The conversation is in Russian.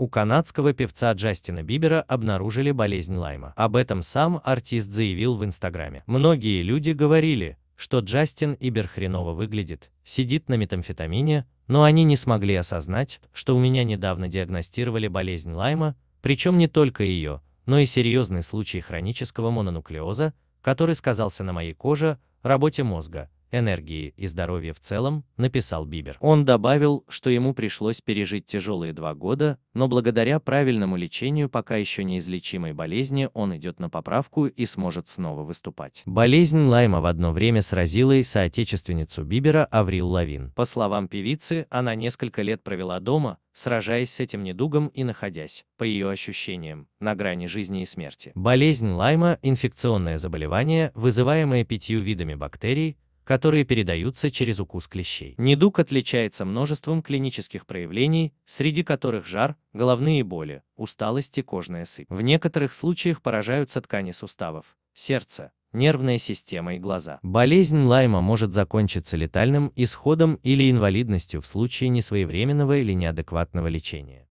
У канадского певца Джастина Бибера обнаружили болезнь Лайма. Об этом сам артист заявил в Инстаграме. Многие люди говорили, что Джастин Бибер хреново выглядит, сидит на метамфетамине, но они не смогли осознать, что у меня недавно диагностировали болезнь Лайма, причем не только ее, но и серьезный случай хронического мононуклеоза, который сказался на моей коже, работе мозга, энергии и здоровья в целом, написал Бибер. Он добавил, что ему пришлось пережить тяжелые два года, но благодаря правильному лечению пока еще неизлечимой болезни он идет на поправку и сможет снова выступать. Болезнь Лайма в одно время сразила и соотечественницу Бибера Аврил Лавин. По словам певицы, она несколько лет провела дома, сражаясь с этим недугом и находясь, по ее ощущениям, на грани жизни и смерти. Болезнь Лайма – инфекционное заболевание, вызываемое пятью видами бактерий, которые передаются через укус клещей. Недуг отличается множеством клинических проявлений, среди которых жар, головные боли, усталость и кожная сыпь. В некоторых случаях поражаются ткани суставов, сердце, нервная система и глаза. Болезнь Лайма может закончиться летальным исходом или инвалидностью в случае несвоевременного или неадекватного лечения.